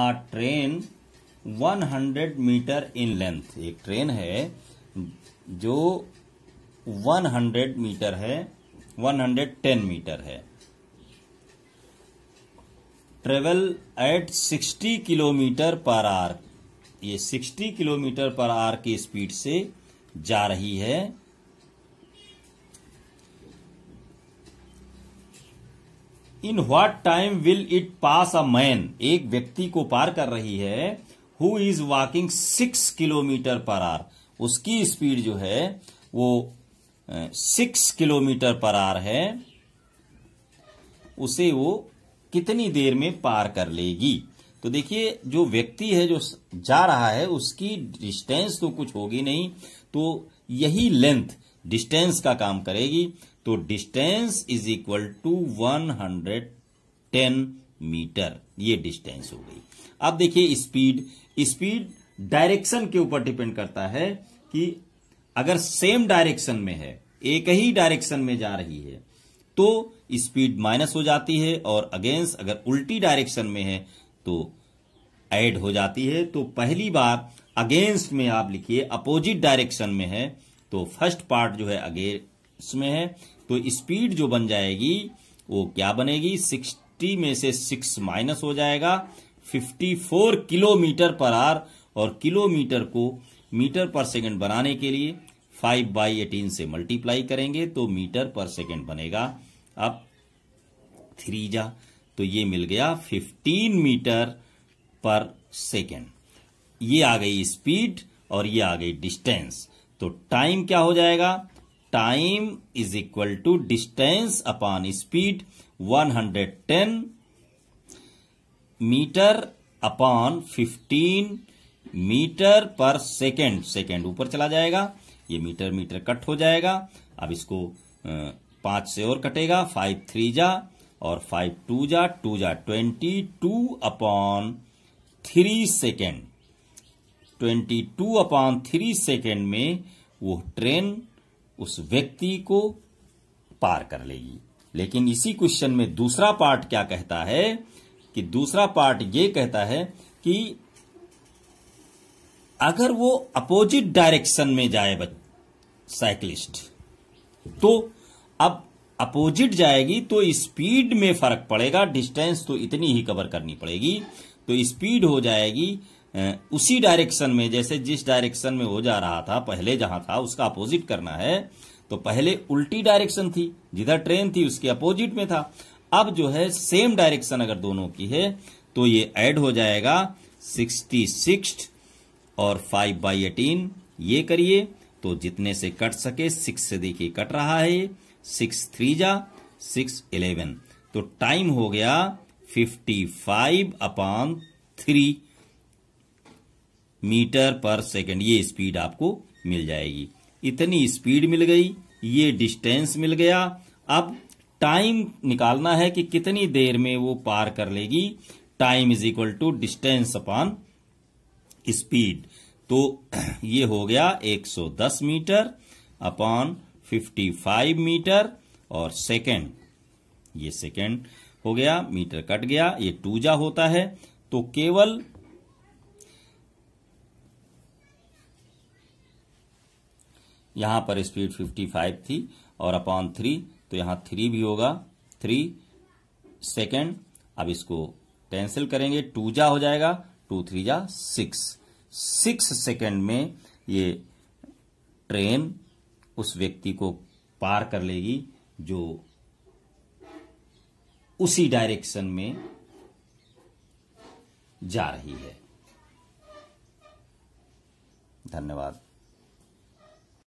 a train 100 metre in length एक train है जो 100 मीटर है 110 मीटर है travel at 60 kilometre per hour ये 60 किलोमीटर पर आर की स्पीड से जा रही है in what time will it pass a man एक व्यक्ति को पार कर रही है who is walking six kilometre per hour उसकी स्पीड जो है वो सिक्स किलोमीटर पर आर है उसे वो कितनी देर में पार कर लेगी तो देखिए जो व्यक्ति है जो जा रहा है उसकी डिस्टेंस तो कुछ होगी नहीं तो यही लेंथ डिस्टेंस का काम करेगी तो distance is equal to 110 metre ये डिस्टेंस हो गई अब देखिए स्पीड स्पीड डायरेक्शन के ऊपर डिपेंड करता है कि अगर सेम डायरेक्शन में है एक ही डायरेक्शन में जा रही है तो स्पीड माइनस हो जाती है और अगेंस्ट अगर उल्टी डायरेक्शन में है तो ऐड हो जाती है तो पहली बार अगेंस्ट में आप लिखिए अपोजिट डायरेक्शन में है तो फर्स्ट पार्ट जो है अगे इसमें है तो स्पीड जो बन जाएगी वो क्या बनेगी सिक्सटी में से सिक्स माइनस हो जाएगा fifty four kilometre per hour और किलोमीटर को मीटर पर सेकंड बनाने के लिए फाइव बाई एटीन से मल्टीप्लाई करेंगे तो मीटर पर सेकंड बनेगा अब थ्री जा तो ये मिल गया फिफ्टीन मीटर पर सेकेंड ये आ गई स्पीड और ये आ गई डिस्टेंस तो टाइम क्या हो जाएगा time is equal to distance upon speed 110 metre upon 15 metre per second second ऊपर चला जाएगा ये मीटर मीटर कट हो जाएगा अब इसको पांच से और कटेगा फाइव थ्री जा और फाइव टू जा टू जा twenty two upon three second twenty two upon three second में वो ट्रेन उस व्यक्ति को पार कर लेगी लेकिन इसी क्वेश्चन में दूसरा पार्ट क्या कहता है कि दूसरा पार्ट ये कहता है कि अगर वो अपोजिट डायरेक्शन में जाए साइकिलिस्ट तो अब अपोजिट जाएगी तो स्पीड में फर्क पड़ेगा डिस्टेंस तो इतनी ही कवर करनी पड़ेगी तो स्पीड हो जाएगी उसी डायरेक्शन में जैसे जिस डायरेक्शन में हो जा रहा था पहले जहां था उसका अपोजिट करना है तो पहले उल्टी डायरेक्शन थी जिधर ट्रेन थी उसके अपोजिट में था अब जो है सेम डायरेक्शन अगर दोनों की है तो ये ऐड हो जाएगा सिक्सटी सिक्स और फाइव बाई एटीन ये करिए तो जितने से कट सके सिक्स से देखिए कट रहा है सिक्स थ्री जा सिक्स इलेवन तो टाइम हो गया fifty five upon three metre per second ये स्पीड आपको मिल जाएगी इतनी स्पीड मिल गई ये डिस्टेंस मिल गया अब टाइम निकालना है कि कितनी देर में वो पार कर लेगी time is equal to distance upon speed तो ये हो गया 110 मीटर अपॉन 55 मीटर और सेकेंड ये सेकेंड हो गया मीटर कट गया ये टूजा होता है तो केवल यहाँ पर स्पीड 55 थी और अपॉन थ्री तो यहाँ थ्री भी होगा थ्री सेकेंड अब इसको कैंसिल करेंगे टू जा हो जाएगा टू थ्री जा सिक्स सिक्स सेकेंड में ये ट्रेन उस व्यक्ति को पार कर लेगी जो उसी डायरेक्शन में जा रही है धन्यवाद